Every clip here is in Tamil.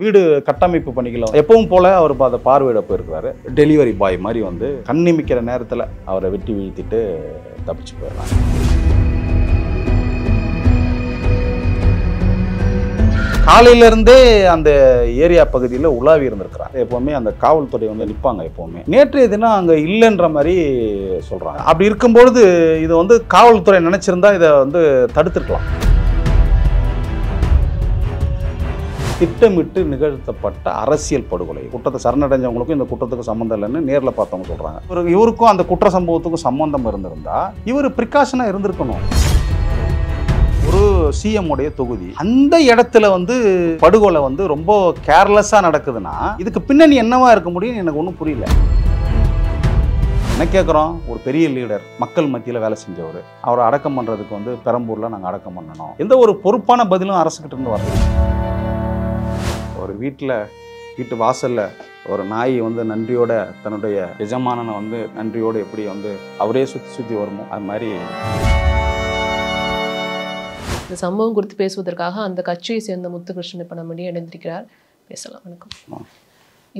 வீடு கட்டமைப்பு பண்ணிக்கலாம் எப்பவும் போல அவர் அதை பார்வையிட போயிருக்கிறாரு டெலிவரி பாய் மாதிரி வந்து கண்ணிமிக்கிற நேரத்தில் அவரை வெட்டி வீழ்த்திட்டு தப்பிச்சு போயிடலாம் காலையிலேருந்தே அந்த ஏரியா பகுதியில் உலாவி இருந்திருக்கிறாங்க எப்போவுமே அந்த காவல்துறை வந்து நிற்பாங்க எப்போவுமே நேற்றைய தினம் அங்கே இல்லைன்ற மாதிரி சொல்கிறாங்க அப்படி இருக்கும்பொழுது இது வந்து காவல்துறை நினச்சிருந்தா இதை வந்து தடுத்துருக்கலாம் திட்டமிட்டு நிகழ்த்தப்பட்ட அரசியல் படுகொலை குற்றத்தை சரணடைஞ்சவங்களுக்கும் இந்த குற்றத்துக்கு சம்மந்தம் இல்லைன்னு நேரில் பார்த்தவங்க சொல்கிறாங்க இவருக்கும் அந்த குற்ற சம்பவத்துக்கும் சம்மந்தம் இருந்திருந்தா இவர் ப்ரிகாஷனாக இருந்திருக்கணும் ஒரு சிஎம் உடைய தொகுதி அந்த இடத்துல வந்து படுகொலை வந்து ரொம்ப கேர்லெஸ்ஸாக நடக்குதுன்னா இதுக்கு பின்னணி என்னவா இருக்க முடியும் எனக்கு ஒன்றும் புரியல என்ன கேட்குறோம் ஒரு பெரிய லீடர் மக்கள் மத்தியில் வேலை செஞ்சவர் அவரை அடக்கம் பண்ணுறதுக்கு வந்து பெரம்பூரில் நாங்கள் அடக்கம் பண்ணணும் எந்த ஒரு பொறுப்பான பதிலும் அரசுக்கிட்ட இருந்து வரல ஒரு வீட்டில் வீட்டு வாசலில் ஒரு நாய் வந்து நன்றியோட தன்னுடைய எஜமானனை வந்து நன்றியோடு எப்படி வந்து அவரே சுற்றி சுற்றி வருமோ அது மாதிரி இந்த சம்பவம் குறித்து பேசுவதற்காக அந்த கட்சியை சேர்ந்த முத்துகிருஷ்ணன் இப்போ நம்முடைய இணைந்திருக்கிறார் பேசலாம் வணக்கம்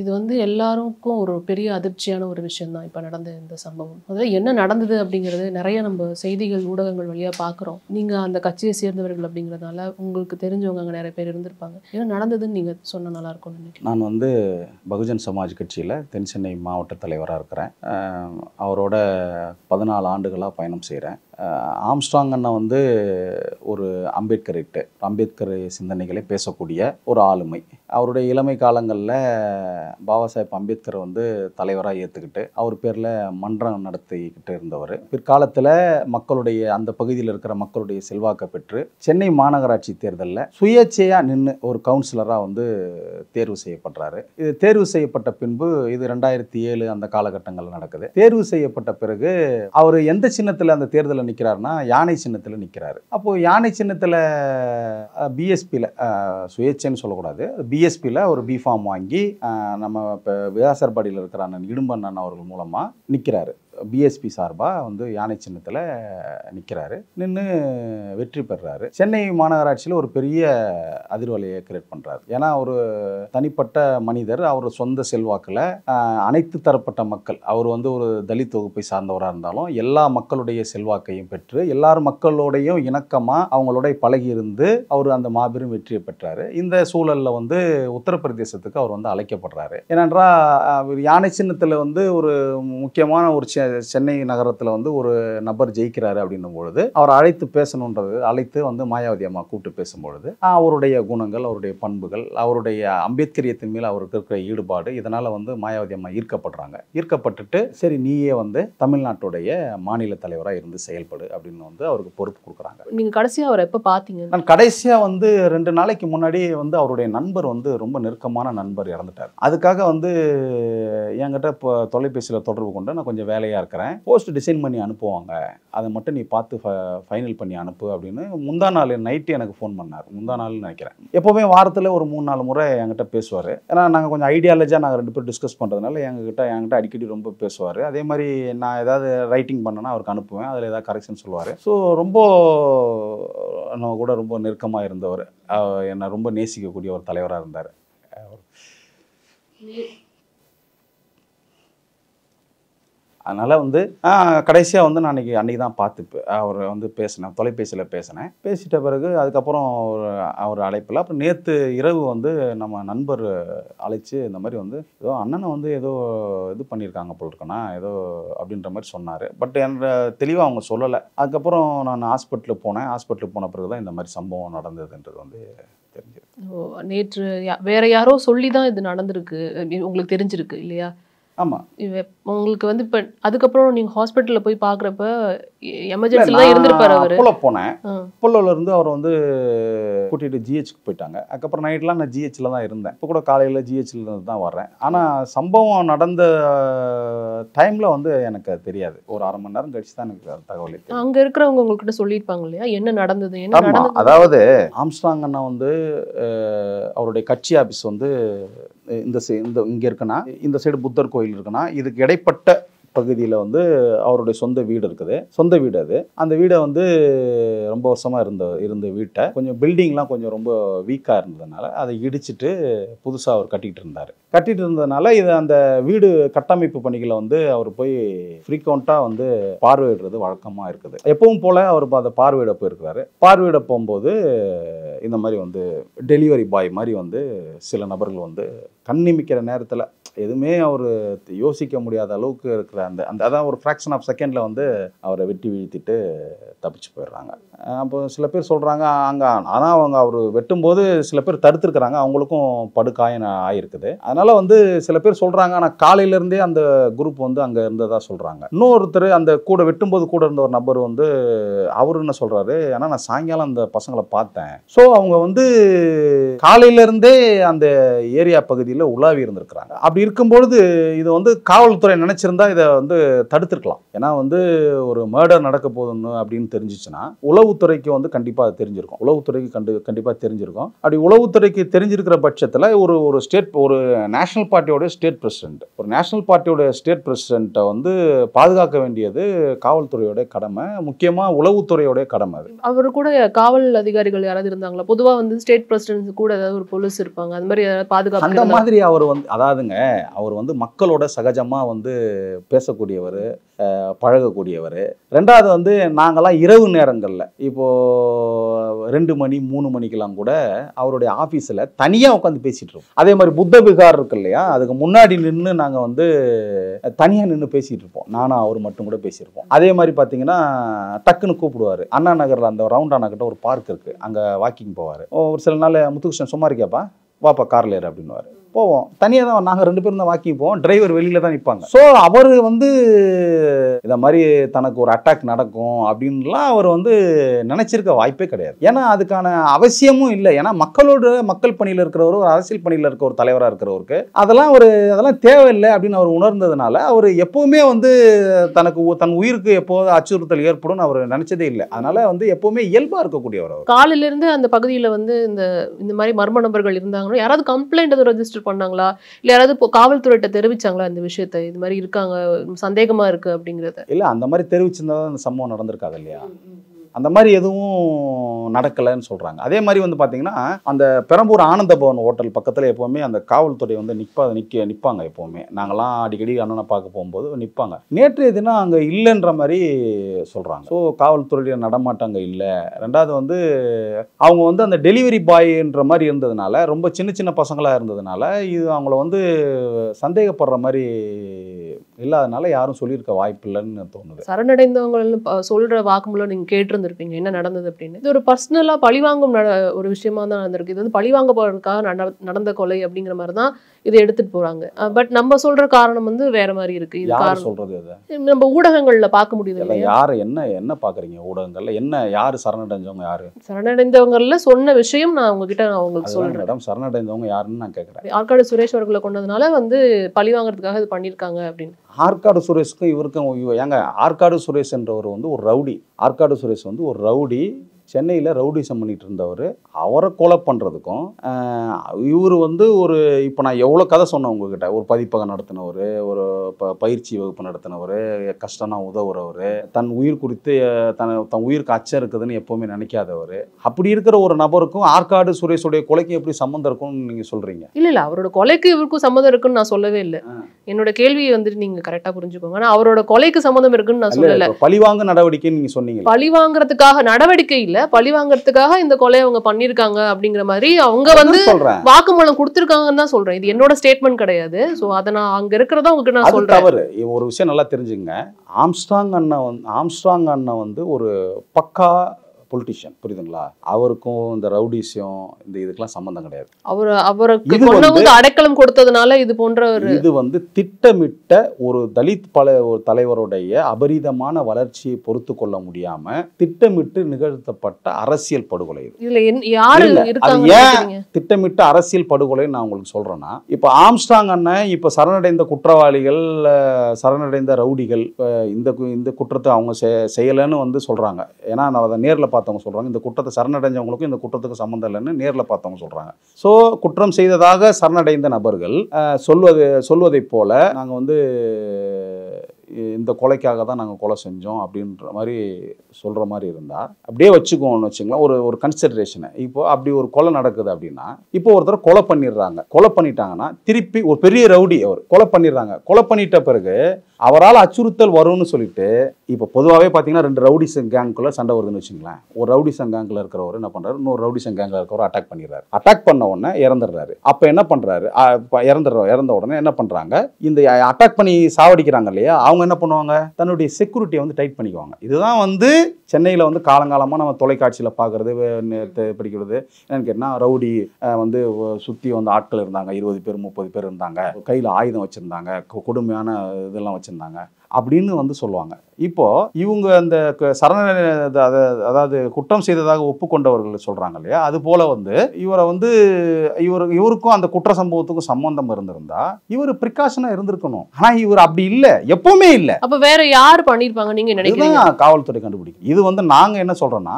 இது வந்து எல்லாருக்கும் ஒரு பெரிய அதிர்ச்சியான ஒரு விஷயந்தான் இப்போ நடந்த இந்த சம்பவம் அதில் என்ன நடந்தது அப்படிங்கிறது நிறைய நம்ம செய்திகள் ஊடகங்கள் வழியாக பார்க்குறோம் நீங்கள் அந்த கட்சியை சேர்ந்தவர்கள் அப்படிங்கிறதுனால உங்களுக்கு தெரிஞ்சவங்க அங்கே நிறைய பேர் இருந்திருப்பாங்க ஏன்னா நடந்ததுன்னு நீங்கள் சொன்னால் நல்லாயிருக்கும் நினைக்கிறேன் நான் வந்து பகுஜன் சமாஜ் கட்சியில் தென் சென்னை மாவட்ட தலைவராக இருக்கிறேன் அவரோட பதினாலு ஆண்டுகளாக பயணம் செய்கிறேன் ஆம்ஸ்ட்ராங் அண்ணா வந்து ஒரு இட்டு அம்பேத்கர் சிந்தனைகளை பேசக்கூடிய ஒரு ஆளுமை அவருடைய இளமை காலங்களில் பாபா சாஹேப் அம்பேத்கரை வந்து தலைவராக ஏற்றுக்கிட்டு அவர் பேரில் மன்றம் நடத்திக்கிட்டு இருந்தவர் பிற்காலத்தில் மக்களுடைய அந்த பகுதியில் இருக்கிற மக்களுடைய செல்வாக்கை பெற்று சென்னை மாநகராட்சி தேர்தலில் சுயேட்சையாக நின்று ஒரு கவுன்சிலராக வந்து தேர்வு செய்யப்படுறாரு இது தேர்வு செய்யப்பட்ட பின்பு இது ரெண்டாயிரத்தி ஏழு அந்த காலகட்டங்களில் நடக்குது தேர்வு செய்யப்பட்ட பிறகு அவர் எந்த சின்னத்தில் அந்த தேர்தலில் சின்னத்தில் நிற்கிறாருன்னா யானை சின்னத்தில் நிற்கிறாரு அப்போது யானை சின்னத்தில் பிஎஸ்பியில் சுயேட்சைன்னு சொல்லக்கூடாது பிஎஸ்பியில் ஒரு பிஃபார்ம் வாங்கி நம்ம இப்போ விதாசர்பாடியில் இருக்கிற அண்ணன் இடும்பண்ணன் அவர்கள் மூலமாக நிற்கிறாரு பிஎஸ்பி சார்பாக வந்து யானை சின்னத்தில் நிற்கிறாரு நின்று வெற்றி பெறாரு சென்னை மாநகராட்சியில் ஒரு பெரிய அதிர்வலையை கிரியேட் பண்ணுறாரு ஏன்னா ஒரு தனிப்பட்ட மனிதர் அவர் சொந்த செல்வாக்கில் அனைத்து தரப்பட்ட மக்கள் அவர் வந்து ஒரு தலித் தொகுப்பை சார்ந்தவராக இருந்தாலும் எல்லா மக்களுடைய செல்வாக்கையும் பெற்று எல்லார் மக்களோடையும் இணக்கமாக அவங்களோட பழகி இருந்து அவர் அந்த மாபெரும் வெற்றியை பெற்றாரு இந்த சூழலில் வந்து உத்தரப்பிரதேசத்துக்கு அவர் வந்து அழைக்கப்படுறாரு ஏனென்றால் யானை சின்னத்தில் வந்து ஒரு முக்கியமான ஒரு சென்னை நகரத்தில் வந்து ஒரு நபர் ஜெயிக்கிறாரு அப்படின்னும் பொழுது அவர் அழைத்து பேசணுன்றது அழைத்து வந்து மாயாவதி அம்மா கூப்பிட்டு பேசும்பொழுது அவருடைய குணங்கள் அவருடைய பண்புகள் அவருடைய அம்பேத்கரியத்தின் மேல் அவருக்கு இருக்கிற ஈடுபாடு இதனால் வந்து மாயாவதி அம்மா ஈர்க்கப்படுறாங்க ஈர்க்கப்பட்டுட்டு சரி நீயே வந்து தமிழ்நாட்டுடைய மாநில தலைவராக இருந்து செயல்படு அப்படின்னு வந்து அவருக்கு பொறுப்பு கொடுக்குறாங்க நீங்கள் கடைசியாக அவர் எப்போ பார்த்தீங்க நான் கடைசியாக வந்து ரெண்டு நாளைக்கு முன்னாடி வந்து அவருடைய நண்பர் வந்து ரொம்ப நெருக்கமான நண்பர் இறந்துட்டார் அதுக்காக வந்து என்கிட்ட இப்போ தொலைபேசியில் தொடர்பு கொண்டு நான் கொஞ்சம் வேலையை வேலையாக இருக்கிறேன் போஸ்ட் டிசைன் பண்ணி அனுப்புவாங்க அதை மட்டும் நீ பார்த்து ஃபைனல் பண்ணி அனுப்பு அப்படின்னு முந்தா நாள் நைட்டு எனக்கு ஃபோன் பண்ணார் முந்தா நாள் நினைக்கிறேன் எப்போவுமே வாரத்தில் ஒரு மூணு நாலு முறை என்கிட்ட பேசுவார் ஏன்னா நாங்கள் கொஞ்சம் ஐடியாலஜாக நாங்கள் ரெண்டு பேரும் டிஸ்கஸ் பண்ணுறதுனால எங்ககிட்ட என்கிட்ட அடிக்கடி ரொம்ப பேசுவார் அதே மாதிரி நான் ஏதாவது ரைட்டிங் பண்ணேன்னா அவருக்கு அனுப்புவேன் அதில் ஏதாவது கரெக்ஷன் சொல்லுவார் ஸோ ரொம்ப நம்ம கூட ரொம்ப நெருக்கமாக இருந்தவர் என்னை ரொம்ப நேசிக்கக்கூடிய ஒரு தலைவராக இருந்தார் அதனால் வந்து கடைசியாக வந்து நான் அன்றைக்கி அன்றைக்கி தான் பார்த்து அவர் வந்து பேசினேன் தொலைபேசியில் பேசினேன் பேசிட்ட பிறகு அதுக்கப்புறம் ஒரு அவர் அழைப்பில் அப்புறம் நேற்று இரவு வந்து நம்ம நண்பர் அழைச்சி இந்த மாதிரி வந்து ஏதோ அண்ணனை வந்து ஏதோ இது பண்ணியிருக்காங்க போல் இருக்கோன்னா ஏதோ அப்படின்ற மாதிரி சொன்னார் பட் என்ற தெளிவாக அவங்க சொல்லலை அதுக்கப்புறம் நான் ஹாஸ்பிட்டலுக்கு போனேன் ஹாஸ்பிட்டலுக்கு போன பிறகு தான் இந்த மாதிரி சம்பவம் நடந்ததுன்றது வந்து தெரிஞ்சது நேற்று வேற யாரோ சொல்லி தான் இது நடந்திருக்கு உங்களுக்கு தெரிஞ்சிருக்கு இல்லையா ஆமாம் உங்களுக்கு வந்து இப்போ அதுக்கப்புறம் நீங்கள் ஹாஸ்பிட்டலில் போய் பார்க்குறப்ப எமர்ஜென்சியில் தான் இருந்திருப்பார் அவர் அப்போலோ போனேன் அப்போலோலேருந்து அவர் வந்து கூட்டிகிட்டு ஜிஹெச்சுக்கு போயிட்டாங்க அதுக்கப்புறம் நைட்லாம் நான் ஜிஹெச்சில் தான் இருந்தேன் இப்போ கூட காலையில் ஜிஹெச்சில் தான் வர்றேன் ஆனால் சம்பவம் நடந்த டைமில் வந்து எனக்கு தெரியாது ஒரு அரை மணி நேரம் கழிச்சு தான் எனக்கு தகவல் அங்கே இருக்கிறவங்க உங்கள்கிட்ட சொல்லியிருப்பாங்க இல்லையா என்ன நடந்தது என்ன அதாவது ஆம்ஸ்டாங் அண்ணா வந்து அவருடைய கட்சி ஆஃபீஸ் வந்து இந்த இந்த இங்கே இருக்குன்னா இந்த சைடு புத்தர் கோயில் இருக்குன்னா இதுக்கு இடைப்பட்ட பகுதியில் வந்து அவருடைய சொந்த வீடு இருக்குது சொந்த வீடு அது அந்த வீடை வந்து ரொம்ப வருஷமாக இருந்த இருந்த வீட்டை கொஞ்சம் பில்டிங்லாம் கொஞ்சம் ரொம்ப வீக்காக இருந்ததுனால அதை இடிச்சிட்டு புதுசாக அவர் கட்டிகிட்டு இருந்தார் கட்டிகிட்டு இருந்ததுனால இதை அந்த வீடு கட்டமைப்பு பணிகளை வந்து அவர் போய் ஃப்ரீக்வெண்ட்டாக வந்து பார்வையிடுறது வழக்கமாக இருக்குது எப்பவும் போல் அவர் அதை பார்வையிட போயிருக்கிறாரு பார்வையிட போகும்போது இந்த மாதிரி வந்து டெலிவரி பாய் மாதிரி வந்து சில நபர்கள் வந்து கண்ணிமிக்கிற நேரத்தில் எதுவுமே அவர் யோசிக்க முடியாத அளவுக்கு இருக்கிற அந்த அந்த அதான் ஒரு ஃப்ராக்ஷன் ஆஃப் செகண்டில் வந்து அவரை வெட்டி வீழ்த்திட்டு தப்பிச்சு போயிடுறாங்க அப்போ சில பேர் சொல்கிறாங்க அங்கே ஆனால் அவங்க அவர் வெட்டும்போது சில பேர் தடுத்துருக்குறாங்க அவங்களுக்கும் படுகாயம் ஆகிருக்குது அதனால் வந்து சில பேர் சொல்கிறாங்க ஆனால் காலையிலேருந்தே அந்த குரூப் வந்து அங்கே இருந்ததாக சொல்கிறாங்க இன்னொருத்தர் அந்த கூட வெட்டும்போது கூட இருந்த ஒரு நபர் வந்து அவர் என்ன சொல்கிறாரு ஏன்னா நான் சாயங்காலம் அந்த பசங்களை பார்த்தேன் ஸோ அவங்க வந்து காலையிலேருந்தே அந்த ஏரியா பகுதியில் உலாவி இருந்திருக்கிறாங்க அப்படி அப்படி இருக்கும்பொழுது இது வந்து காவல்துறை நினச்சிருந்தா இதை வந்து தடுத்துருக்கலாம் ஏன்னா வந்து ஒரு மர்டர் நடக்க போதுன்னு அப்படின்னு தெரிஞ்சிச்சுன்னா உளவுத்துறைக்கு வந்து கண்டிப்பாக தெரிஞ்சிருக்கும் உளவுத்துறைக்கு கண்டு கண்டிப்பாக தெரிஞ்சிருக்கும் அப்படி உளவுத்துறைக்கு தெரிஞ்சிருக்கிற பட்சத்தில் ஒரு ஒரு ஸ்டேட் ஒரு நேஷனல் பார்ட்டியோடைய ஸ்டேட் பிரசிடென்ட் ஒரு நேஷனல் பார்ட்டியோட ஸ்டேட் பிரசிடென்ட்டை வந்து பாதுகாக்க வேண்டியது காவல்துறையோடைய கடமை முக்கியமாக உளவுத்துறையோடைய கடமை அது அவர் கூட காவல் அதிகாரிகள் யாராவது இருந்தாங்களா பொதுவாக வந்து ஸ்டேட் பிரசிடென்ட் கூட ஏதாவது ஒரு போலீஸ் இருப்பாங்க அந்த மாதிரி பாதுகாப்பு அந்த மாதிரி அவர் வந்து அதாவதுங்க அவர் வந்து மக்களோட சகஜமாக வந்து பேசக்கூடியவர் பழகக்கூடியவர் ரெண்டாவது வந்து நாங்கள்லாம் இரவு நேரங்களில் இப்போது ரெண்டு மணி மூணு மணிக்கெல்லாம் கூட அவருடைய ஆஃபீஸில் தனியாக உட்காந்து பேசிகிட்டு அதே மாதிரி புத்த விகார் இருக்கு இல்லையா அதுக்கு முன்னாடி நின்று நாங்கள் வந்து தனியாக நின்று பேசிகிட்டு இருப்போம் நானும் அவர் மட்டும் கூட பேசியிருப்போம் அதே மாதிரி பார்த்தீங்கன்னா டக்குன்னு கூப்பிடுவார் அண்ணா நகரில் அந்த ரவுண்டானாக்கிட்ட ஒரு பார்க் இருக்குது அங்கே வாக்கிங் போவார் ஒரு சில நாள் முத்துகிருஷ்ணன் சும்மா இருக்கேப்பா வாப்பா காரில் ஏறு அப்படின்னுவார் போவோம் தனியாக தான் நாங்கள் ரெண்டு பேரும் தான் வாக்கிப்போம் போவோம் டிரைவர் வெளியில் தான் நிற்பாங்க ஸோ அவர் வந்து இதை மாதிரி தனக்கு ஒரு அட்டாக் நடக்கும் அப்படின்லாம் அவர் வந்து நினச்சிருக்க வாய்ப்பே கிடையாது ஏன்னா அதுக்கான அவசியமும் இல்லை ஏன்னா மக்களோட மக்கள் பணியில் இருக்கிறவர் ஒரு அரசியல் பணியில் இருக்க ஒரு தலைவராக இருக்கிறவருக்கு அதெல்லாம் ஒரு அதெல்லாம் தேவையில்லை அப்படின்னு அவர் உணர்ந்ததுனால அவர் எப்போவுமே வந்து தனக்கு தன் உயிருக்கு எப்போது அச்சுறுத்தல் ஏற்படும் அவர் நினச்சதே இல்லை அதனால வந்து எப்போவுமே இயல்பாக இருக்கக்கூடியவர் காலையிலேருந்து அந்த பகுதியில் வந்து இந்த இந்த மாதிரி மர்ம நபர்கள் இருந்தாங்கன்னா யாராவது கம்ப்ளைண்ட் ரெஜிஸ்டர் ரிஜிஸ்டர் பண்ணாங்களா இல்ல யாராவது காவல்துறையிட்ட தெரிவிச்சாங்களா இந்த விஷயத்த இது மாதிரி இருக்காங்க சந்தேகமா இருக்கு அப்படிங்கறத இல்ல அந்த மாதிரி தெரிவிச்சிருந்தா அந்த சம்பவம் நடந்திருக்காது இல்லையா அந்த மாதிரி எதுவும் நடக்கலைன்னு சொல்கிறாங்க அதே மாதிரி வந்து பார்த்தீங்கன்னா அந்த பெரம்பூர் ஆனந்த பவன் ஹோட்டல் பக்கத்தில் எப்போவுமே அந்த காவல்துறை வந்து நிற்பா நிற்க நிற்பாங்க எப்போவுமே நாங்களாம் அடிக்கடி அண்ணனை பார்க்க போகும்போது நிற்பாங்க நேற்று எதுனா அங்கே இல்லைன்ற மாதிரி சொல்கிறாங்க ஸோ காவல்துறையில் நடமாட்டம் அங்கே இல்லை ரெண்டாவது வந்து அவங்க வந்து அந்த டெலிவரி பாய்ன்ற மாதிரி இருந்ததுனால ரொம்ப சின்ன சின்ன பசங்களாக இருந்ததுனால இது அவங்கள வந்து சந்தேகப்படுற மாதிரி இல்லாதனால யாரும் சொல்லியிருக்க வாய்ப்பு இல்லைன்னு தோணுது சரணடைந்தவங்க சொல்கிற வாக்குமூலம் நீங்க கேட்டிருந்திருப்பீங்க என்ன நடந்தது அப்படின்னு இது ஒரு பர்சனலா பழிவாங்கும் ஒரு விஷயமா தான் நடந்திருக்கு இது வந்து பழிவாங்க போகிறதுக்காக நடந்த கொலை அப்படிங்கிற மாதிரி தான் இதை எடுத்துட்டு போகிறாங்க பட் நம்ம சொல்கிற காரணம் வந்து வேற மாதிரி இருக்கு யார் சொல்கிறது இதை நம்ம ஊடகங்களில் பார்க்க முடியுது யார் என்ன என்ன பார்க்குறீங்க ஊடகங்களில் என்ன யார் சரணடைஞ்சவங்க யாரு சரணடைந்தவங்கல சொன்ன விஷயம் நான் உங்ககிட்ட நான் உங்களுக்கு சொல்கிறேன் மேடம் சரணடைந்தவங்க யாருன்னு நான் கேட்கறேன் ஆற்காடு சுரேஷ் அவர்களை கொண்டதுனால வந்து பழி வாங்குறதுக்காக இது பண்ணியிருக்காங்க அப்படின்னு ஆற்காடு சுரேஷுக்கும் இவருக்கும் ஏங்க ஆற்காடு சுரேஷ் என்றவர் வந்து ஒரு ரவுடி ஆற்காடு சுரேஷ் வந்து ஒரு ரவுடி சென்னையில் ரவுடிசம் பண்ணிகிட்டு இருந்தவர் அவரை கொலை பண்ணுறதுக்கும் இவர் வந்து ஒரு இப்போ நான் எவ்வளோ கதை சொன்னேன் உங்ககிட்ட ஒரு பதிப்பகம் நடத்தினவர் ஒரு ப பயிற்சி வகுப்பு நடத்தினவர் கஷ்டம்னா உதவுறவர் தன் உயிர் குறித்து தன் தன் உயிருக்கு அச்சம் இருக்குதுன்னு எப்போவுமே நினைக்காதவர் அப்படி இருக்கிற ஒரு நபருக்கும் ஆற்காடு சுரேஷுடைய கொலைக்கு எப்படி சம்மந்தம் இருக்கும்னு நீங்கள் சொல்கிறீங்க இல்லை இல்லை அவரோட கொலைக்கு இவருக்கும் சம்மந்தம் இருக்குன்னு நான் சொல்லவே இல்லை என்னோட கேள்வியை வந்துட்டு நீங்கள் கரெக்டாக புரிஞ்சுக்கோங்க ஆனால் அவரோட கொலைக்கு சம்மந்தம் இருக்குன்னு நான் சொல்லலை பழிவாங்க நடவடிக்கைன்னு நீங்கள் சொன்னீங்க பழிவாங்கிறதுக்காக நடவடிக்கை இல்லை பழி பழிவாங்கிறதுக்காக இந்த கொலையை அவங்க பண்ணிருக்காங்க அப்படிங்கிற மாதிரி அவங்க வந்து வாக்குமூலம் கொடுத்துருக்காங்கன்னு தான் சொல்றேன் இது என்னோட ஸ்டேட்மெண்ட் கிடையாது ஸோ அதை நான் அங்க இருக்கிறத உங்களுக்கு நான் சொல்றேன் தவறு ஒரு விஷயம் நல்லா தெரிஞ்சுங்க ஆம்ஸ்டாங் அண்ணன் வந்து ஆம்ஸ்டாங் அண்ணன் வந்து ஒரு பக்கா பொலிட்டிஷியன் புரியுதுங்களா அவருக்கும் இந்த ரவுடிஸும் இந்த இதுக்கெல்லாம் சம்மந்தம் கிடையாது அவர் அவருக்கு அடைக்கலம் கொடுத்ததுனால இது போன்ற இது வந்து திட்டமிட்ட ஒரு தலித் பல ஒரு தலைவருடைய அபரீதமான வளர்ச்சியை பொறுத்து கொள்ள முடியாம திட்டமிட்டு நிகழ்த்தப்பட்ட அரசியல் படுகொலை இது ஏன் திட்டமிட்ட அரசியல் படுகொலை நான் உங்களுக்கு சொல்றேன்னா இப்ப ஆம்ஸ்டாங் அண்ணன் இப்ப சரணடைந்த குற்றவாளிகள் சரணடைந்த ரவுடிகள் இந்த இந்த குற்றத்தை அவங்க செய்யலன்னு வந்து சொல்றாங்க ஏன்னா நான் அதை நேரில் பார்த்து பார்த்தவங்க சொல்கிறாங்க இந்த குற்றத்தை சரணடைஞ்சவங்களுக்கும் இந்த குற்றத்துக்கு சம்மந்தம் இல்லைன்னு நேரில் பார்த்தவங்க சொல்கிறாங்க ஸோ குற்றம் செய்ததாக சரணடைந்த நபர்கள் சொல்வது சொல்வதைப் போல நாங்கள் வந்து இந்த கொலைக்காக தான் நாங்கள் கொலை செஞ்சோம் அப்படின்ற மாதிரி சொல்கிற மாதிரி இருந்தால் அப்படியே வச்சுக்கோன்னு வச்சுங்களா ஒரு ஒரு கன்சிடரேஷனை இப்போ அப்படி ஒரு கொலை நடக்குது அப்படின்னா இப்போ ஒருத்தர் கொலை பண்ணிடுறாங்க கொலை பண்ணிட்டாங்கன்னா திருப்பி ஒரு பெரிய ரவுடி அவர் கொலை பண்ணிடுறாங்க கொலை பண்ணிட்ட பிறகு அவரால் அச்சுறுத்தல் வரும்னு சொல்லிட்டு இப்போ பொதுவாகவே பார்த்தீங்கன்னா ரெண்டு ரவுடி சங்க கேங்குக்குள்ளே சண்டை வருதுன்னு வச்சுங்களேன் ஒரு ரவுடி சங்க கேங்கில் இருக்கிறவர் என்ன பண்ணுறாரு இன்னொரு ரவுடி சங்க கேங்கில் இருக்கிறவர் அட்டாக் பண்ணிடுறாரு அட்டாக் பண்ண உடனே இறந்துடுறாரு அப்போ என்ன பண்ணுறாரு இறந்துடுறோம் இறந்த உடனே என்ன பண்ணுறாங்க இந்த அட்டாக் பண்ணி சாவடிக்கிறாங்க இல்லையா அவங்க என்ன பண்ணுவாங்க தன்னுடைய செக்யூரிட்டியை வந்து டைட் பண்ணிக்குவாங்க இதுதான் வந்து சென்னையில் வந்து காலங்காலமாக நம்ம தொலைக்காட்சியில் பார்க்குறது படிக்கிறது என்னென்னு கேட்டால் ரவுடி வந்து சுற்றி வந்து ஆட்கள் இருந்தாங்க இருபது பேர் முப்பது பேர் இருந்தாங்க கையில் ஆயுதம் வச்சுருந்தாங்க கொடுமையான இதெல்லாம் வச்சுருந்தாங்க அப்படின்னு வந்து சொல்லுவாங்க இப்போ இவங்க அந்த சரண அதாவது குற்றம் செய்ததாக ஒப்புக்கொண்டவர்கள் சொல்றாங்க இல்லையா அது போல வந்து இவரை வந்து இவர் இவருக்கும் அந்த குற்ற சம்பவத்துக்கும் சம்பந்தம் இருந்திருந்தா இவர் பிரிகாஷனா இருந்திருக்கணும் ஆனா இவர் அப்படி இல்லை எப்பவுமே இல்லை அப்ப வேற யார் பண்ணிருப்பாங்க நீங்க நினைக்கிறீங்க காவல்துறை கண்டுபிடிக்கும் இது வந்து நாங்க என்ன சொல்றோம்னா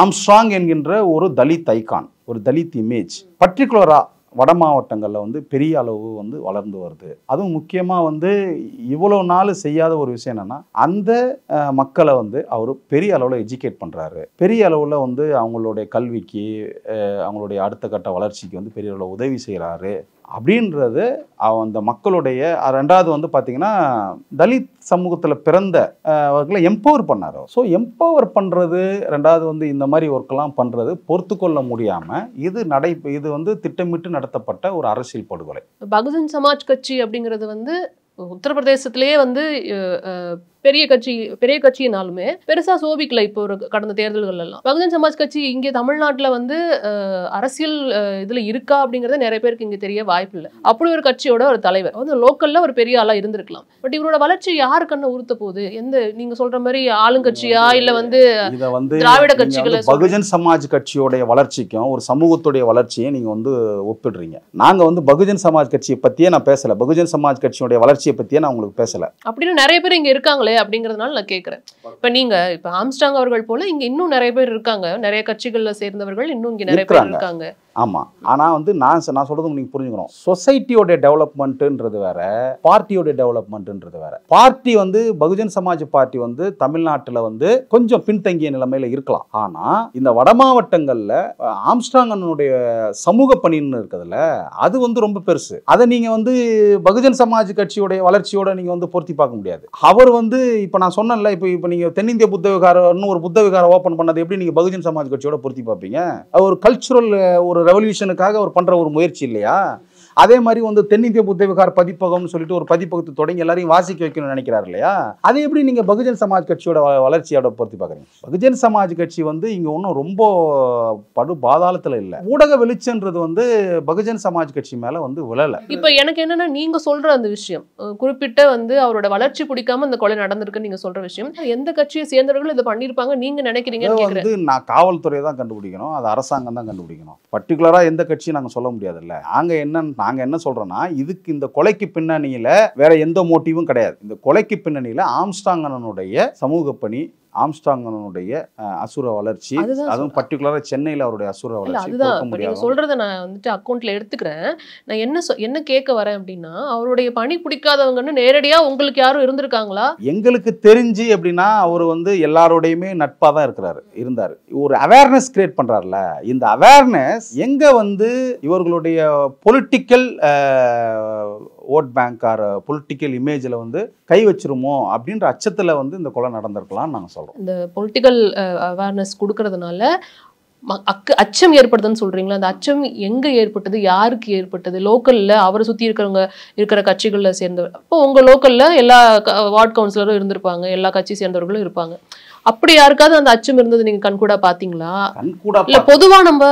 ஆம்ஸ்ட்ராங் என்கின்ற ஒரு தலித் ஐகான் ஒரு தலித் இமேஜ் பர்டிகுலரா வட மாவட்டங்களில் வந்து பெரிய அளவு வந்து வளர்ந்து வருது அதுவும் முக்கியமாக வந்து இவ்வளோ நாள் செய்யாத ஒரு விஷயம் என்னென்னா அந்த மக்களை வந்து அவர் பெரிய அளவில் எஜுகேட் பண்ணுறாரு பெரிய அளவில் வந்து அவங்களுடைய கல்விக்கு அவங்களுடைய அடுத்த கட்ட வளர்ச்சிக்கு வந்து பெரிய அளவில் உதவி செய்கிறாரு அப்படின்றது அந்த மக்களுடைய ரெண்டாவது வந்து பார்த்திங்கன்னா தலித் சமூகத்தில் பிறந்த அவர்களை எம்பவர் பண்ணார் ஸோ எம்பவர் பண்ணுறது ரெண்டாவது வந்து இந்த மாதிரி ஒர்க்கெல்லாம் பண்ணுறது பொறுத்து கொள்ள முடியாமல் இது நடை இது வந்து திட்டமிட்டு நடத்தப்பட்ட ஒரு அரசியல் படுகொலை பகுஜன் சமாஜ் கட்சி அப்படிங்கிறது வந்து உத்தரப்பிரதேசத்திலேயே வந்து பெரிய கட்சி பெரிய கட்சினாலுமே பெருசாக சோபிக்கல இப்போ ஒரு கடந்த தேர்தல்கள் எல்லாம் பகுஜன் சமாஜ் கட்சி இங்கே தமிழ்நாட்டில் வந்து அரசியல் இதில் இருக்கா அப்படிங்கறத நிறைய பேருக்கு இங்கே தெரிய வாய்ப்பு இல்லை அப்படி ஒரு கட்சியோட ஒரு தலைவர் வந்து லோக்கலில் ஒரு பெரிய ஆளாக இருந்திருக்கலாம் பட் இவரோட வளர்ச்சி யாரு கண்ணை உறுத்த போகுது எந்த நீங்கள் சொல்கிற மாதிரி ஆளுங்கட்சியா இல்லை வந்து திராவிட கட்சிகளை பகுஜன் சமாஜ் கட்சியோடைய வளர்ச்சிக்கும் ஒரு சமூகத்துடைய வளர்ச்சியை நீங்கள் வந்து ஒப்பிடுறீங்க நாங்கள் வந்து பகுஜன் சமாஜ் கட்சியை பற்றியே நான் பேசல பகுஜன் சமாஜ் கட்சியோட வளர்ச்சியை பத்தியே நான் உங்களுக்கு பேசலை அப்படின்னு நிறைய பேர் இங்கே இருக்காங்களே அப்படிங்கிறதுனால நான் கேட்குறேன் இப்போ நீங்கள் இப்போ ஆம்ஸ்டாங் அவர்கள் போல இங்கே இன்னும் நிறைய பேர் இருக்காங்க நிறைய கட்சிகளில் சேர்ந்தவர்கள் இன்னும் இங்கே நிறைய பேர் இருக்காங்க ஆமாம் ஆனால் வந்து நான் நான் சொல்கிறது நீங்கள் புரிஞ்சுக்கணும் சொசைட்டியோடைய டெவலப்மெண்ட்டுன்றது வேறு பார்ட்டியோடைய டெவலப்மெண்ட்டுன்றது வேற பார்ட்டி வந்து பகுஜன் சமாஜ் பார்ட்டி வந்து தமிழ்நாட்டில் வந்து கொஞ்சம் பின்தங்கிய நிலைமையில் இருக்கலாம் ஆனால் இந்த வட மாவட்டங்களில் ஆம்ஸ்டாங்கனுடைய சமூக பணின்னு இருக்கிறதுல அது வந்து ரொம்ப பெருசு அதை நீங்கள் வந்து பகுஜன் சமாஜ் கட்சியோடைய வளர்ச்சியோட நீங்கள் வந்து பொருத்தி பார்க்க முடியாது அவர் வந்து இப்போ நான் சொன்னல இப்போ இப்போ நீங்கள் தென்னிந்திய புத்த விகாரம்னு ஒரு புத்த விகாரம் ஓப்பன் பண்ணது எப்படி நீங்கள் பகுஜன் சமாஜ் கட்சியோட பொருத்தி பார்ப்பீங்க ஒரு கல்ச்சுரல் ஒரு ரெவல்யூஷனுக்காக அவர் பண்ணுற ஒரு முயற்சி இல்லையா அதே மாதிரி வந்து தென்னிந்திய புத்தவிகார் பதிப்பகம்னு சொல்லிட்டு ஒரு பதிப்பகத்தை தொடங்கி எல்லாரையும் வாசிக்க வைக்கணும்னு நினைக்கிறார் இல்லையா அதை எப்படி நீங்கள் பகுஜன் சமாஜ் கட்சியோட வளர்ச்சியோட பொறுத்து பார்க்குறீங்க பகுஜன் சமாஜ் கட்சி வந்து இங்கே ஒன்றும் ரொம்ப படு பாதாளத்தில் இல்லை ஊடக வெளிச்சன்றது வந்து பகுஜன் சமாஜ் கட்சி மேலே வந்து விழலை இப்போ எனக்கு என்னென்னா நீங்கள் சொல்கிற அந்த விஷயம் குறிப்பிட்ட வந்து அவரோட வளர்ச்சி பிடிக்காம இந்த கொலை நடந்திருக்கு நீங்கள் சொல்கிற விஷயம் எந்த கட்சியை சேர்ந்தவர்கள் இதை பண்ணியிருப்பாங்க நீங்கள் நினைக்கிறீங்க வந்து நான் காவல்துறையை தான் கண்டுபிடிக்கணும் அது அரசாங்கம் தான் கண்டுபிடிக்கணும் பர்டிகுலரா எந்த கட்சியும் நாங்கள் சொல்ல இல்லை நாங்கள் என்னன்னு நாங்கள் என்ன சொல்கிறோன்னா இதுக்கு இந்த கொலைக்கு பின்னணியில் வேற எந்த மோட்டிவும் கிடையாது இந்த கொலைக்கு பின்னணியில் ஆம்ஸ்டாங்கனனுடைய சமூக பணி ஆம்ஸ்டாங்கனுடைய அசுர வளர்ச்சி அதுவும் பர்டிகுலராக சென்னையில் அவருடைய அசுர வளர்ச்சி அதுதான் நீங்கள் சொல்கிறத நான் வந்துட்டு அக்கௌண்ட்டில் எடுத்துக்கிறேன் நான் என்ன சொ என்ன கேட்க வரேன் அப்படின்னா அவருடைய பணி பிடிக்காதவங்கன்னு நேரடியாக உங்களுக்கு யாரும் இருந்திருக்காங்களா எங்களுக்கு தெரிஞ்சு அப்படின்னா அவர் வந்து எல்லாரோடையுமே நட்பாக தான் இருக்கிறாரு இருந்தார் ஒரு அவேர்னஸ் கிரியேட் பண்ணுறாருல இந்த அவேர்னஸ் எங்கே வந்து இவர்களுடைய political vote bank or political இமேஜில் வந்து கை வச்சிருமோ அப்படின்ற அச்சத்தில் வந்து இந்த கொலை நடந்திருக்கலாம் நாங்கள் சொல்கிறோம் இந்த பொலிட்டிக்கல் அவேர்னஸ் கொடுக்கறதுனால அக்கு அச்சம் ஏற்படுதுன்னு சொல்கிறீங்களா அந்த அச்சம் எங்கே ஏற்பட்டது யாருக்கு ஏற்பட்டது லோக்கலில் அவரை சுற்றி இருக்கிறவங்க இருக்கிற கட்சிகளில் சேர்ந்தவர் அப்போ உங்கள் லோக்கலில் எல்லா வார்ட் கவுன்சிலரும் இருந்திருப்பாங்க எல்லா கட்சி சேர்ந்தவர்களும் இருப்பாங்க அப்படி யாருக்காவது அந்த அச்சம் இருந்தது நீங்கள் கண்கூடாக பார்த்தீங்களா இல்லை பொதுவாக நம்ம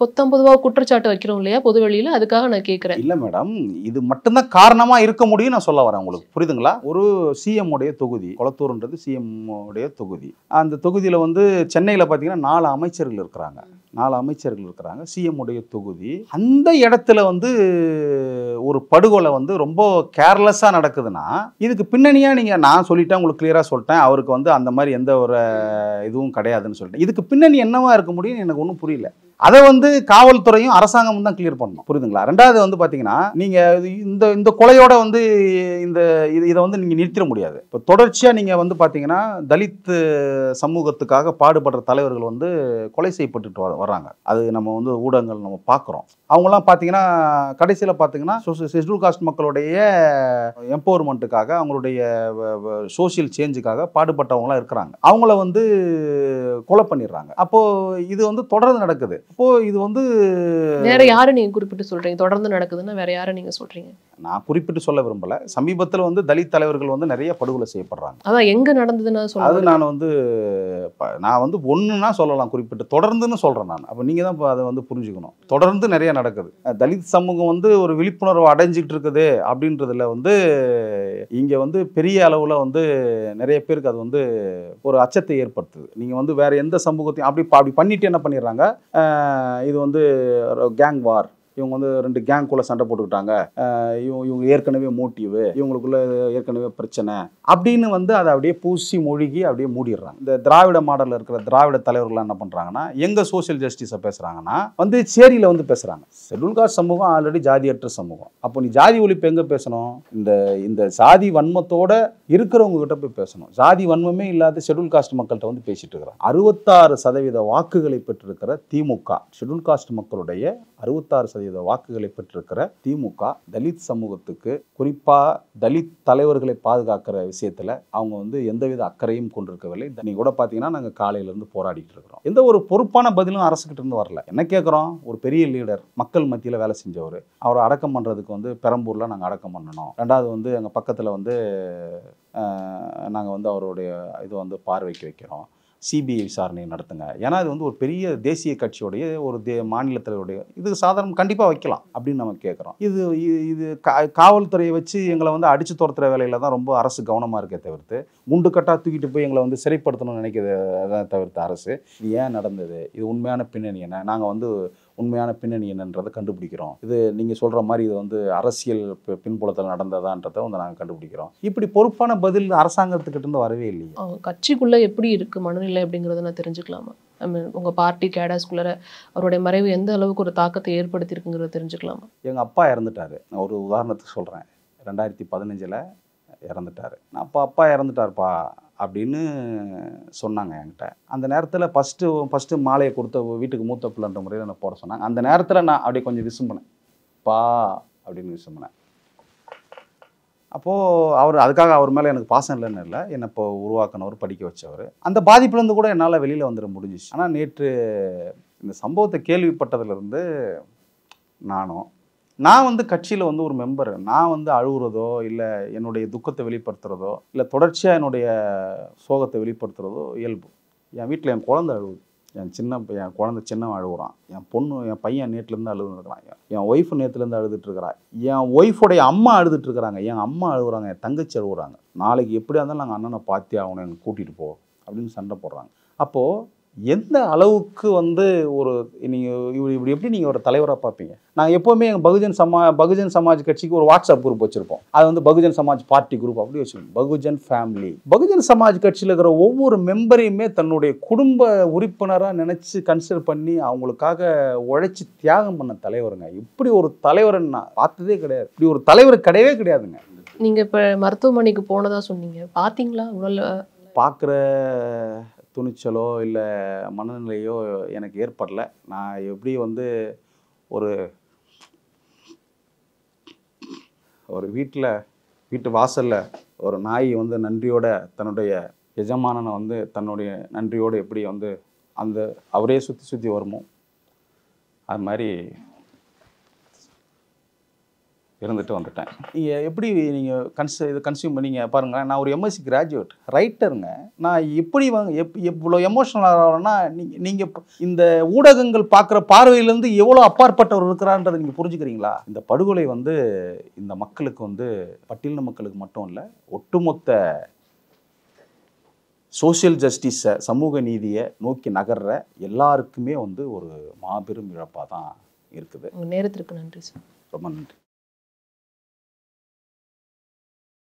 பொத்தம் ரூபா குற்றச்சாட்டு வைக்கிறோம் இல்லையா பொது வெளியில் அதுக்காக நான் கேட்குறேன் இல்லை மேடம் இது மட்டும்தான் காரணமாக இருக்க முடியும் நான் சொல்ல வரேன் உங்களுக்கு புரியுதுங்களா ஒரு சிஎம் உடைய தொகுதி குளத்தூர்ன்றது சிஎம் உடைய தொகுதி அந்த தொகுதியில் வந்து சென்னையில் பார்த்தீங்கன்னா நாலு அமைச்சர்கள் இருக்கிறாங்க நாலு அமைச்சர்கள் இருக்கிறாங்க சிஎம் உடைய தொகுதி அந்த இடத்துல வந்து ஒரு படுகொலை வந்து ரொம்ப கேர்லெஸ்ஸாக நடக்குதுன்னா இதுக்கு பின்னணியாக நீங்கள் நான் சொல்லிட்டேன் உங்களுக்கு கிளியராக சொல்லிட்டேன் அவருக்கு வந்து அந்த மாதிரி எந்த ஒரு இதுவும் கிடையாதுன்னு சொல்லிட்டேன் இதுக்கு பின்னணி என்னவா இருக்க முடியும்னு எனக்கு ஒன்றும் புரியல அதை வந்து காவல்துறையும் அரசாங்கமும் தான் கிளியர் பண்ணணும் புரியுதுங்களா ரெண்டாவது வந்து பார்த்தீங்கன்னா நீங்கள் இந்த இந்த கொலையோட வந்து இந்த இது இதை வந்து நீங்கள் நிறுத்திட முடியாது இப்போ தொடர்ச்சியாக நீங்கள் வந்து பார்த்தீங்கன்னா தலித் சமூகத்துக்காக பாடுபடுற தலைவர்கள் வந்து கொலை செய்யப்பட்டுட்டு வர வர்றாங்க அது நம்ம வந்து ஊடகங்கள் நம்ம பார்க்குறோம் அவங்களாம் பார்த்தீங்கன்னா கடைசியில் பார்த்தீங்கன்னா ஷெட்யூல் காஸ்ட் மக்களுடைய எம்பவர்மெண்ட்டுக்காக அவங்களுடைய சோசியல் சேஞ்சுக்காக பாடுபட்டவங்களாம் இருக்கிறாங்க அவங்கள வந்து கொலை பண்ணிடுறாங்க அப்போது இது வந்து தொடர்ந்து நடக்குது அப்போ இது வந்து வேற யாரு நீங்க குறிப்பிட்டு சொல்றீங்க தொடர்ந்து நடக்குதுன்னா வேற யாரை நீங்க சொல்றீங்க நான் குறிப்பிட்டு சொல்ல விரும்பல சமீபத்தில் வந்து தலித் தலைவர்கள் வந்து நிறைய படுகொலை செய்யப்படுறாங்க அதான் எங்க நடந்ததுன்னு சொல்ல அது நான் வந்து நான் வந்து ஒன்றுனா சொல்லலாம் குறிப்பிட்டு தொடர்ந்துன்னு சொல்றேன் நான் அப்போ நீங்க தான் அதை வந்து புரிஞ்சுக்கணும் தொடர்ந்து நிறைய நடக்குது தலித் சமூகம் வந்து ஒரு விழிப்புணர்வு அடைஞ்சிட்டு இருக்குது அப்படின்றதுல வந்து இங்க வந்து பெரிய அளவில் வந்து நிறைய பேருக்கு அது வந்து ஒரு அச்சத்தை ஏற்படுத்துது நீங்க வந்து வேற எந்த சமூகத்தையும் அப்படி அப்படி பண்ணிட்டு என்ன பண்ணிடுறாங்க இது வந்து கேங் வார் இவங்க வந்து ரெண்டு குள்ள சண்டை போட்டுக்கிட்டாங்க இவங்க இவங்க ஏற்கனவே மோட்டிவ் இவங்களுக்குள்ள ஏற்கனவே பிரச்சனை அப்படின்னு வந்து அதை அப்படியே பூசி மொழிகி அப்படியே மூடிடுறாங்க இந்த திராவிட மாடலில் இருக்கிற திராவிட தலைவர்கள்லாம் என்ன பண்ணுறாங்கன்னா எங்கே சோசியல் ஜஸ்டிஸை பேசுகிறாங்கன்னா வந்து சேரியில் வந்து பேசுகிறாங்க ஷெட்யூல் காஸ்ட் சமூகம் ஆல்ரெடி ஜாதியற்ற சமூகம் அப்போ நீ ஜாதி ஒழிப்பு எங்கே பேசணும் இந்த இந்த ஜாதி வன்மத்தோட இருக்கிறவங்க கிட்ட போய் பேசணும் ஜாதி வன்மமே இல்லாத ஷெடியூல் காஸ்ட் மக்கள்கிட்ட வந்து பேசிட்டு இருக்கிறான் அறுபத்தாறு சதவீத வாக்குகளை பெற்றிருக்கிற திமுக ஷெடியூல் காஸ்ட் மக்களுடைய அறுபத்தாறு சதவீத வாக்குகளை பெற்றிருக்கிற திமுக தலித் சமூகத்துக்கு குறிப்பாக தலித் தலைவர்களை பாதுகாக்கிற விஷயத்தில் அவங்க வந்து எந்தவித அக்கறையும் கொண்டிருக்கவில்லை நீங்கள் கூட பார்த்தீங்கன்னா நாங்கள் காலையிலேருந்து போராடிட்டு இருக்கிறோம் எந்த ஒரு பொறுப்பான பதிலும் அரசுக்கிட்ட இருந்து வரல என்ன கேட்குறோம் ஒரு பெரிய லீடர் மக்கள் மத்தியில் வேலை செஞ்சவர் அவரை அடக்கம் பண்ணுறதுக்கு வந்து பெரம்பூரில் நாங்கள் அடக்கம் பண்ணணும் ரெண்டாவது வந்து எங்கள் பக்கத்தில் வந்து நாங்கள் வந்து அவருடைய இதை வந்து பார்வைக்கு வைக்கிறோம் சிபிஐ விசாரணை நடத்துங்க ஏன்னா இது வந்து ஒரு பெரிய தேசிய கட்சியோடைய ஒரு தே மாநிலத்தினுடைய இது சாதாரணம் கண்டிப்பாக வைக்கலாம் அப்படின்னு நம்ம கேட்குறோம் இது இது கா காவல்துறையை வச்சு எங்களை வந்து அடித்து துரத்துற வேலையில் தான் ரொம்ப அரசு கவனமாக இருக்கே தவிர்த்து குண்டு கட்டாக தூக்கிட்டு போய் எங்களை வந்து சிறைப்படுத்தணும்னு நினைக்கிறத தவிர்த்து அரசு இது ஏன் நடந்தது இது உண்மையான பின்னணி என்ன நாங்கள் வந்து உண்மையான பின்னணி என்னன்றதை கண்டுபிடிக்கிறோம் இது நீங்கள் சொல்கிற மாதிரி இது வந்து அரசியல் பின்புலத்தில் நடந்ததான்றதை வந்து நாங்கள் கண்டுபிடிக்கிறோம் இப்படி பொறுப்பான பதில் அரசாங்கத்துக்கிட்டேருந்து வரவே இல்லையா கட்சிக்குள்ளே எப்படி இருக்குது மனநிலை அப்படிங்கிறத நான் தெரிஞ்சுக்கலாமா ஐ மீன் உங்கள் பார்ட்டி கேடாஸ்குள்ளே அவருடைய மறைவு எந்த அளவுக்கு ஒரு தாக்கத்தை ஏற்படுத்தியிருக்குங்கிறத தெரிஞ்சுக்கலாமா எங்கள் அப்பா இறந்துட்டார் நான் ஒரு உதாரணத்துக்கு சொல்கிறேன் ரெண்டாயிரத்தி பதினஞ்சில் இறந்துட்டார் நான் அப்பா அப்பா இறந்துட்டார்ப்பா அப்படின்னு சொன்னாங்க என்கிட்ட அந்த நேரத்தில் ஃபஸ்ட்டு ஃபஸ்ட்டு மாலையை கொடுத்த வீட்டுக்கு மூத்த பிள்ளைன்ற முறையில் நான் போட சொன்னாங்க அந்த நேரத்தில் நான் அப்படியே கொஞ்சம் விசும்பினேன் பா அப்படின்னு விசும்பினேன் அப்போது அவர் அதுக்காக அவர் மேலே எனக்கு பாசம் இல்லைன்னு இல்லை என்னை இப்போ உருவாக்கினவர் படிக்க வச்சவர் அந்த பாதிப்புலேருந்து கூட என்னால் வெளியில் வந்துட முடிஞ்சிச்சு ஆனால் நேற்று இந்த சம்பவத்தை கேள்விப்பட்டதுலேருந்து நானும் நான் வந்து கட்சியில் வந்து ஒரு மெம்பர் நான் வந்து அழுகுறதோ இல்லை என்னுடைய துக்கத்தை வெளிப்படுத்துகிறதோ இல்லை தொடர்ச்சியாக என்னுடைய சோகத்தை வெளிப்படுத்துகிறதோ இயல்பு என் வீட்டில் என் குழந்தை அழுகுது என் சின்ன என் குழந்தை சின்னவன் அழுகுறான் என் பொண்ணு என் பையன் நேற்றுலேருந்து அழுதுருக்கிறான் என் ஒய்ஃப் நேற்றுலேருந்து அழுதுட்டுருக்கிறா என் ஒய்ஃபுடைய அம்மா அழுதுட்டுருக்குறாங்க என் அம்மா அழுகுறாங்க என் தங்கச்சி அழுகுறாங்க நாளைக்கு எப்படியா இருந்தாலும் நாங்கள் அண்ணனை ஆகணும் எனக்கு கூட்டிகிட்டு போ அப்படின்னு சண்டை போடுறாங்க அப்போது எந்த அளவுக்கு வந்து ஒரு நீங்கள் இப்படி இப்படி எப்படி நீங்கள் ஒரு தலைவராக பார்ப்பீங்க நாங்கள் எப்போவுமே எங்கள் பகுஜன் சமா பகுஜன் சமாஜ் கட்சிக்கு ஒரு வாட்ஸ்அப் குரூப் வச்சுருப்போம் அது வந்து பகுஜன் சமாஜ் பார்ட்டி குரூப் அப்படி வச்சுருக்கோம் பகுஜன் ஃபேமிலி பகுஜன் சமாஜ் கட்சியில் இருக்கிற ஒவ்வொரு மெம்பரையுமே தன்னுடைய குடும்ப உறுப்பினராக நினச்சி கன்சிடர் பண்ணி அவங்களுக்காக உழைச்சி தியாகம் பண்ண தலைவருங்க இப்படி ஒரு தலைவரை நான் பார்த்ததே கிடையாது இப்படி ஒரு தலைவர் கிடையவே கிடையாதுங்க நீங்கள் இப்போ மருத்துவமனைக்கு போனதாக சொன்னீங்க பார்த்தீங்களா உடல் பார்க்குற துணிச்சலோ இல்லை மனநிலையோ எனக்கு ஏற்படலை நான் எப்படி வந்து ஒரு ஒரு வீட்டில் வீட்டு வாசலில் ஒரு நாய் வந்து நன்றியோட தன்னுடைய எஜமானனை வந்து தன்னுடைய நன்றியோடு எப்படி வந்து அந்த அவரே சுற்றி சுற்றி வருமோ அது மாதிரி இருந்துட்டு வந்துட்டேன் நீங்கள் எப்படி நீங்கள் கன்ஸ் இது கன்சியூம் பண்ணீங்க பாருங்களேன் நான் ஒரு எம்எஸ்சி கிராஜுவேட் ரைட்டருங்க நான் எப்படி வாங்க எப் எவ்வளோ எமோஷனலாகனா நீங்கள் நீங்கள் இந்த ஊடகங்கள் பார்க்குற பார்வையிலேருந்து எவ்வளோ அப்பாற்பட்டவர் இருக்கிறான்றதை நீங்கள் புரிஞ்சுக்கிறீங்களா இந்த படுகொலை வந்து இந்த மக்களுக்கு வந்து பட்டியலின மக்களுக்கு மட்டும் இல்லை ஒட்டுமொத்த சோசியல் ஜஸ்டிஸை சமூக நீதியை நோக்கி நகர்ற எல்லாருக்குமே வந்து ஒரு மாபெரும் இழப்பாக தான் இருக்குது நேரத்திற்கு நன்றி சார் ரொம்ப நன்றி